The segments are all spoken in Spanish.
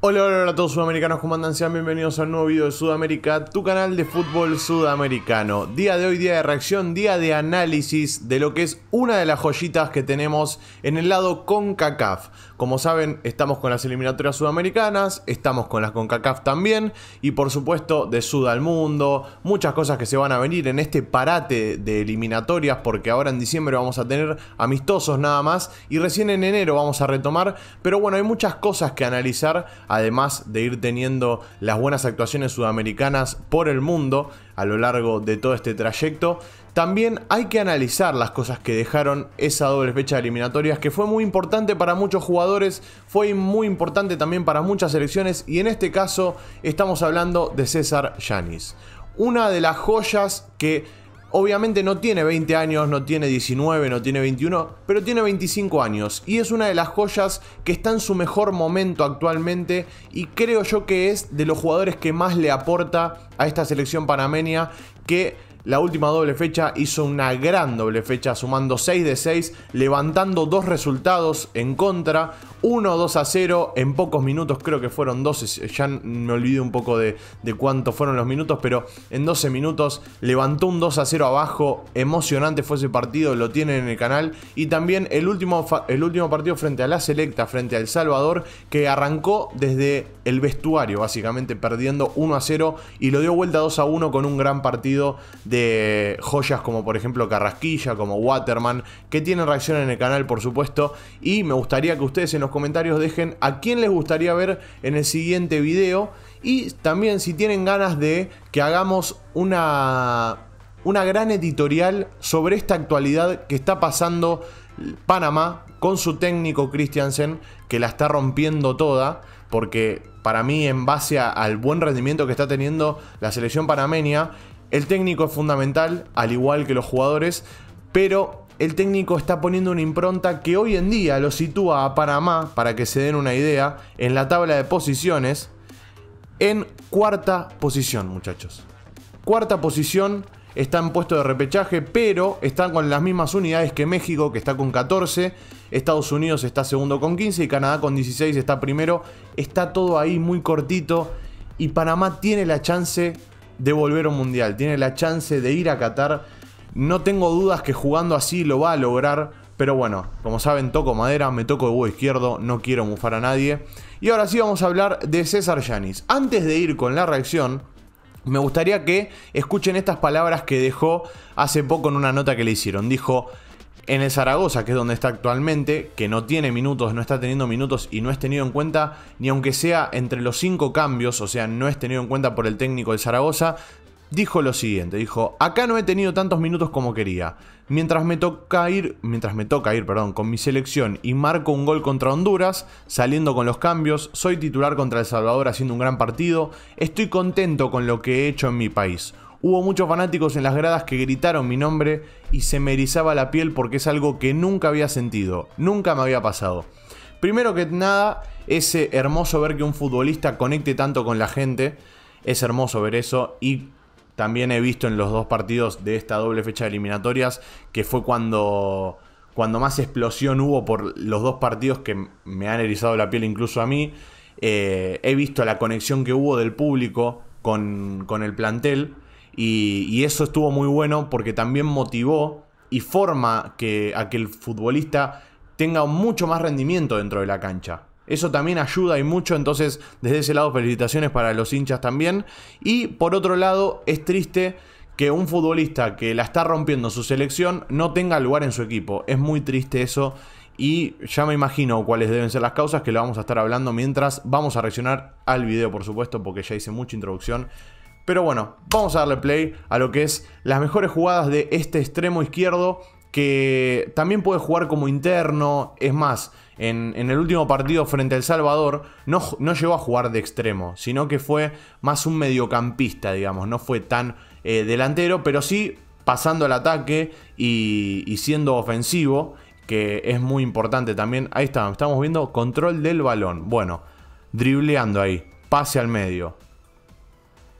Hola, hola, hola a todos sudamericanos, ¿cómo andan? Sean bienvenidos a un nuevo video de Sudamérica, tu canal de fútbol sudamericano. Día de hoy, día de reacción, día de análisis de lo que es una de las joyitas que tenemos en el lado CONCACAF. Como saben, estamos con las eliminatorias sudamericanas, estamos con las CONCACAF también, y por supuesto de Sud al Mundo, muchas cosas que se van a venir en este parate de eliminatorias, porque ahora en diciembre vamos a tener amistosos nada más, y recién en enero vamos a retomar, pero bueno, hay muchas cosas que analizar además de ir teniendo las buenas actuaciones sudamericanas por el mundo a lo largo de todo este trayecto, también hay que analizar las cosas que dejaron esa doble fecha de eliminatorias, que fue muy importante para muchos jugadores, fue muy importante también para muchas selecciones, y en este caso estamos hablando de César Yanis. Una de las joyas que Obviamente no tiene 20 años, no tiene 19, no tiene 21, pero tiene 25 años y es una de las joyas que está en su mejor momento actualmente y creo yo que es de los jugadores que más le aporta a esta selección panameña que la última doble fecha hizo una gran doble fecha sumando 6 de 6, levantando dos resultados en contra, 1 2 a 0 en pocos minutos, creo que fueron 12, ya me olvidé un poco de, de cuánto fueron los minutos, pero en 12 minutos levantó un 2 a 0 abajo, emocionante fue ese partido, lo tienen en el canal, y también el último, el último partido frente a la selecta, frente a El Salvador, que arrancó desde el vestuario, básicamente perdiendo 1 a 0 y lo dio vuelta 2 a 1 con un gran partido de joyas como por ejemplo Carrasquilla, como Waterman, que tienen reacción en el canal por supuesto. Y me gustaría que ustedes en los comentarios dejen a quién les gustaría ver en el siguiente video. Y también si tienen ganas de que hagamos una, una gran editorial sobre esta actualidad que está pasando Panamá con su técnico Christiansen, que la está rompiendo toda, porque para mí en base al buen rendimiento que está teniendo la selección panameña, el técnico es fundamental, al igual que los jugadores, pero el técnico está poniendo una impronta que hoy en día lo sitúa a Panamá, para que se den una idea, en la tabla de posiciones, en cuarta posición, muchachos. Cuarta posición, está en puesto de repechaje, pero están con las mismas unidades que México, que está con 14, Estados Unidos está segundo con 15 y Canadá con 16 está primero. Está todo ahí muy cortito y Panamá tiene la chance de volver a un mundial, tiene la chance de ir a Qatar. No tengo dudas que jugando así lo va a lograr, pero bueno, como saben, toco madera, me toco de huevo izquierdo, no quiero mufar a nadie. Y ahora sí vamos a hablar de César Yanis. Antes de ir con la reacción, me gustaría que escuchen estas palabras que dejó hace poco en una nota que le hicieron. Dijo, en el Zaragoza, que es donde está actualmente, que no tiene minutos, no está teniendo minutos y no es tenido en cuenta, ni aunque sea entre los cinco cambios, o sea, no es tenido en cuenta por el técnico del Zaragoza, dijo lo siguiente, dijo, acá no he tenido tantos minutos como quería. Mientras me toca ir, mientras me toca ir, perdón, con mi selección y marco un gol contra Honduras, saliendo con los cambios, soy titular contra El Salvador haciendo un gran partido, estoy contento con lo que he hecho en mi país. Hubo muchos fanáticos en las gradas que gritaron mi nombre y se me erizaba la piel porque es algo que nunca había sentido, nunca me había pasado. Primero que nada, es hermoso ver que un futbolista conecte tanto con la gente, es hermoso ver eso y también he visto en los dos partidos de esta doble fecha de eliminatorias que fue cuando cuando más explosión hubo por los dos partidos que me han erizado la piel incluso a mí, eh, he visto la conexión que hubo del público con, con el plantel y, eso estuvo muy bueno porque también motivó y forma que, a que el futbolista tenga mucho más rendimiento dentro de la cancha. Eso también ayuda y mucho, entonces desde ese lado felicitaciones para los hinchas también. Y por otro lado, es triste que un futbolista que la está rompiendo su selección no tenga lugar en su equipo. Es muy triste eso y ya me imagino cuáles deben ser las causas que lo vamos a estar hablando mientras vamos a reaccionar al video, por supuesto, porque ya hice mucha introducción pero bueno, vamos a darle play a lo que es las mejores jugadas de este extremo izquierdo que también puede jugar como interno. Es más, en, el último partido frente al Salvador no, no, llegó a jugar de extremo, sino que fue más un mediocampista, digamos. No fue tan eh, delantero, pero sí pasando al ataque y, y siendo ofensivo, que es muy importante también. Ahí está, estamos viendo control del balón. Bueno, dribleando ahí, pase al medio,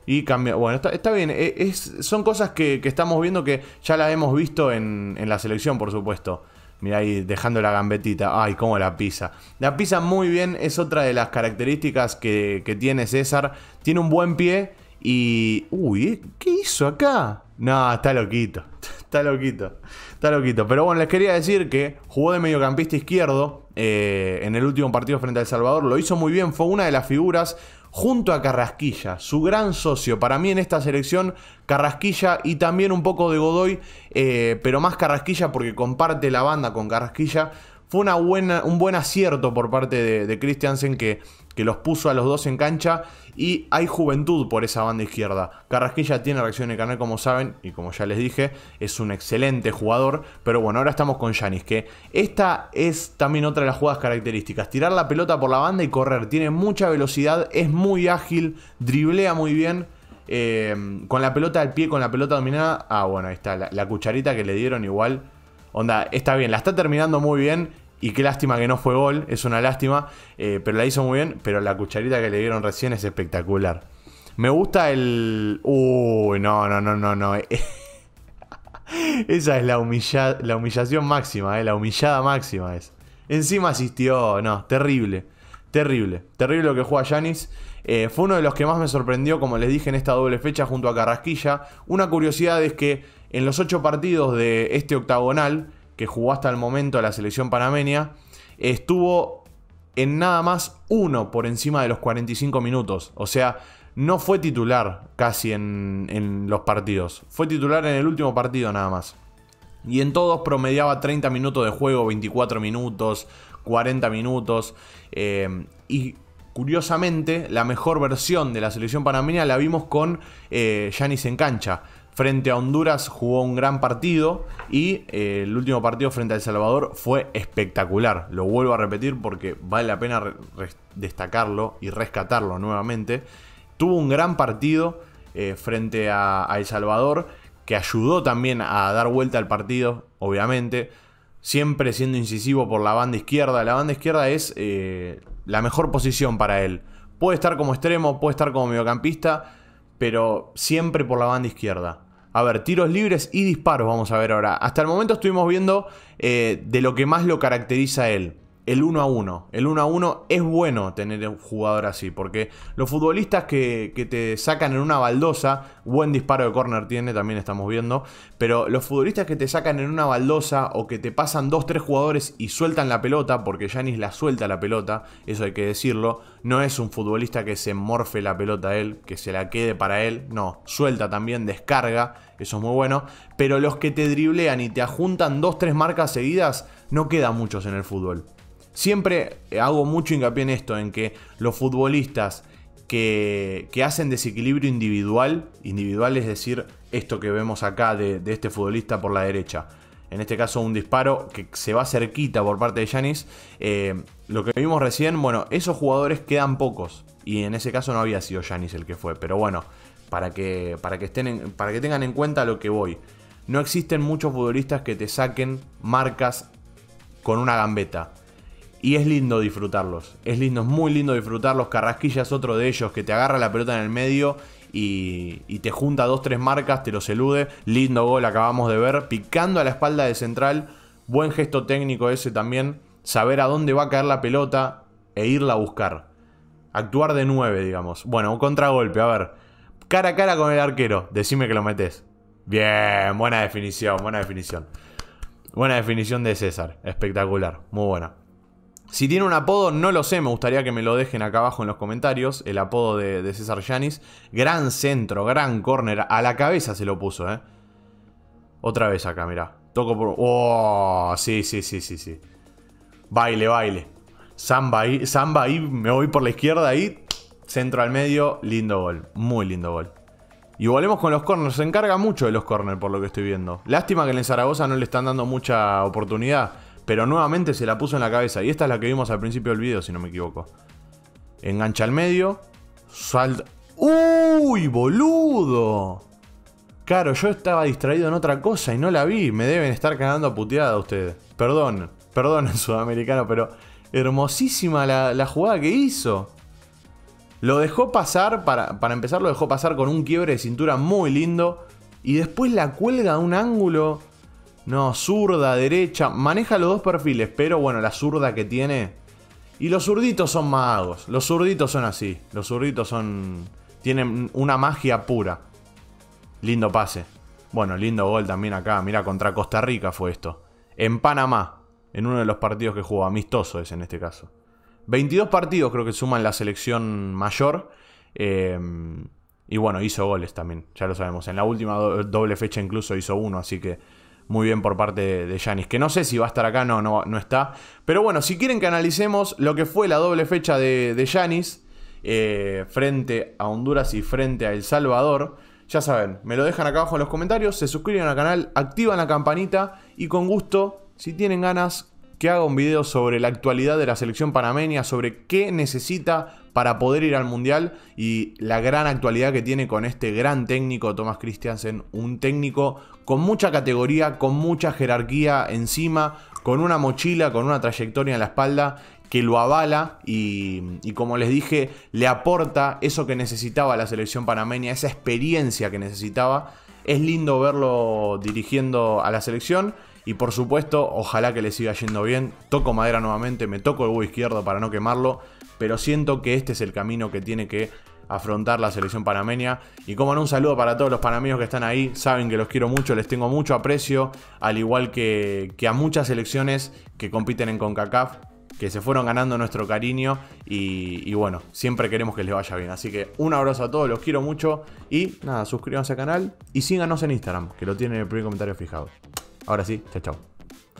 y cambia. Bueno, está, bien. E, es, son cosas que, estamos viendo que ya las hemos visto en, la selección, por supuesto. Mira ahí dejando la gambetita. Ay, cómo la pisa. La pisa muy bien. Es otra de las características que, tiene César. Tiene un buen pie. Y. Uy, ¿eh? ¿qué hizo acá? No, está loquito. Está loquito. Está loquito. Pero bueno, les quería decir que jugó de mediocampista izquierdo eh, en el último partido frente a El Salvador. Lo hizo muy bien. Fue una de las figuras junto a Carrasquilla, su gran socio. Para mí en esta selección, Carrasquilla y también un poco de Godoy, eh, pero más Carrasquilla porque comparte la banda con Carrasquilla. Fue una buena, un buen acierto por parte de, de Christiansen que que los puso a los dos en cancha y hay juventud por esa banda izquierda. Carrasquilla tiene reacción en el como saben, y como ya les dije, es un excelente jugador. Pero bueno, ahora estamos con Yanis, que esta es también otra de las jugadas características: tirar la pelota por la banda y correr. Tiene mucha velocidad, es muy ágil, driblea muy bien. Eh, con la pelota al pie, con la pelota dominada. Ah, bueno, ahí está, la cucharita que le dieron igual. Onda, está bien, la está terminando muy bien y qué lástima que no fue gol, es una lástima, eh, pero la hizo muy bien, pero la cucharita que le dieron recién es espectacular. Me gusta el... Uy, no, no, no, no, no. Eh. Esa es la, la humillación máxima, eh, la humillada máxima es. Encima asistió, no, terrible, terrible, terrible lo que juega Yanis. fue uno de los que más me sorprendió, como les dije, en esta doble fecha junto a Carrasquilla. Una curiosidad es que en los ocho partidos de este octagonal, que jugó hasta el momento a la selección panameña, estuvo en nada más uno por encima de los 45 minutos. O sea, no fue titular casi en, los partidos. Fue titular en el último partido nada más. Y en todos promediaba 30 minutos de juego, 24 minutos, 40 minutos. Eh, y curiosamente, la mejor versión de la selección panameña la vimos con Yanis eh, en cancha frente a Honduras jugó un gran partido y eh, el último partido frente a El Salvador fue espectacular. Lo vuelvo a repetir porque vale la pena destacarlo y rescatarlo nuevamente. Tuvo un gran partido eh, frente a, El Salvador que ayudó también a dar vuelta al partido, obviamente siempre siendo incisivo por la banda izquierda. La banda izquierda es eh, la mejor posición para él. Puede estar como extremo, puede estar como mediocampista, pero siempre por la banda izquierda. A ver, tiros libres y disparos vamos a ver ahora. Hasta el momento estuvimos viendo eh, de lo que más lo caracteriza él el 1 a 1. El 1 a 1 es bueno tener un jugador así, porque los futbolistas que, te sacan en una baldosa, buen disparo de corner tiene, también estamos viendo, pero los futbolistas que te sacan en una baldosa o que te pasan 2-3 jugadores y sueltan la pelota, porque Janis la suelta la pelota, eso hay que decirlo, no es un futbolista que se morfe la pelota a él, que se la quede para él, no, suelta también, descarga, eso es muy bueno, pero los que te driblean y te ajuntan 2-3 marcas seguidas, no quedan muchos en el fútbol. Siempre hago mucho hincapié en esto, en que los futbolistas que, hacen desequilibrio individual, individual es decir, esto que vemos acá de, este futbolista por la derecha, en este caso un disparo que se va cerquita por parte de Yanis, eh, lo que vimos recién, bueno, esos jugadores quedan pocos, y en ese caso no había sido Yanis el que fue, pero bueno, para para que, estén para que tengan en cuenta lo que voy. No existen muchos futbolistas que te saquen marcas con una gambeta y es lindo disfrutarlos. Es lindo, es muy lindo disfrutarlos. Carrasquilla es otro de ellos que te agarra la pelota en el medio y, y, te junta dos, tres marcas, te los elude. Lindo gol, acabamos de ver. Picando a la espalda de central. Buen gesto técnico ese también. Saber a dónde va a caer la pelota e irla a buscar. Actuar de nueve, digamos. Bueno, un contragolpe, a ver. Cara a cara con el arquero. Decime que lo metes. Bien, buena definición, buena definición. Buena definición de César. Espectacular, muy buena. Si tiene un apodo, no lo sé, me gustaría que me lo dejen acá abajo en los comentarios, el apodo de, César Yanis. Gran centro, gran córner, a la cabeza se lo puso, ¿eh? Otra vez acá, mirá. Toco por... ¡Oh! Sí, sí, sí, sí, sí. Baile, baile. Samba ahí, me voy por la izquierda ahí. Centro al medio, lindo gol. Muy lindo gol. Y volvemos con los corners. Se encarga mucho de los corners, por lo que estoy viendo. Lástima que en el Zaragoza no le están dando mucha oportunidad. Pero nuevamente se la puso en la cabeza. Y esta es la que vimos al principio del video, si no me equivoco. Engancha al medio. Salta. ¡Uy, boludo! Claro, yo estaba distraído en otra cosa y no la vi. Me deben estar cagando a puteada ustedes. Perdón, perdón, sudamericano, pero hermosísima la, jugada que hizo. Lo dejó pasar, para, para, empezar, lo dejó pasar con un quiebre de cintura muy lindo. Y después la cuelga a un ángulo no, zurda, derecha, maneja los dos perfiles, pero bueno, la zurda que tiene. Y los zurditos son magos, los zurditos son así, los zurditos son. tienen una magia pura. Lindo pase. Bueno, lindo gol también acá, mira, contra Costa Rica fue esto. En Panamá, en uno de los partidos que jugó, amistoso es en este caso. 22 partidos creo que suman la selección mayor. Em, y bueno, hizo goles también, ya lo sabemos. En la última doble fecha incluso hizo uno, así que muy bien por parte de Yanis, que no sé si va a estar acá, no, no, no está. Pero bueno, si quieren que analicemos lo que fue la doble fecha de Yanis eh, frente a Honduras y frente a El Salvador, ya saben, me lo dejan acá abajo en los comentarios, se suscriben al canal, activan la campanita y con gusto, si tienen ganas, que haga un video sobre la actualidad de la selección panameña, sobre qué necesita para poder ir al Mundial y la gran actualidad que tiene con este gran técnico Tomás Christiansen, un técnico con mucha categoría, con mucha jerarquía encima, con una mochila, con una trayectoria en la espalda que lo avala y, como les dije, le aporta eso que necesitaba la selección panameña, esa experiencia que necesitaba. Es lindo verlo dirigiendo a la selección y por supuesto, ojalá que le siga yendo bien. Toco madera nuevamente, me toco el huevo izquierdo para no quemarlo, pero siento que este es el camino que tiene que afrontar la selección panameña. Y como no, un saludo para todos los panameños que están ahí. Saben que los quiero mucho, les tengo mucho aprecio, al igual que, a muchas selecciones que compiten en CONCACAF, que se fueron ganando nuestro cariño y, bueno, siempre queremos que les vaya bien. Así que un abrazo a todos, los quiero mucho y nada, suscríbanse al canal y síganos en Instagram, que lo tienen en el primer comentario fijado. Ahora sí, chao, chao.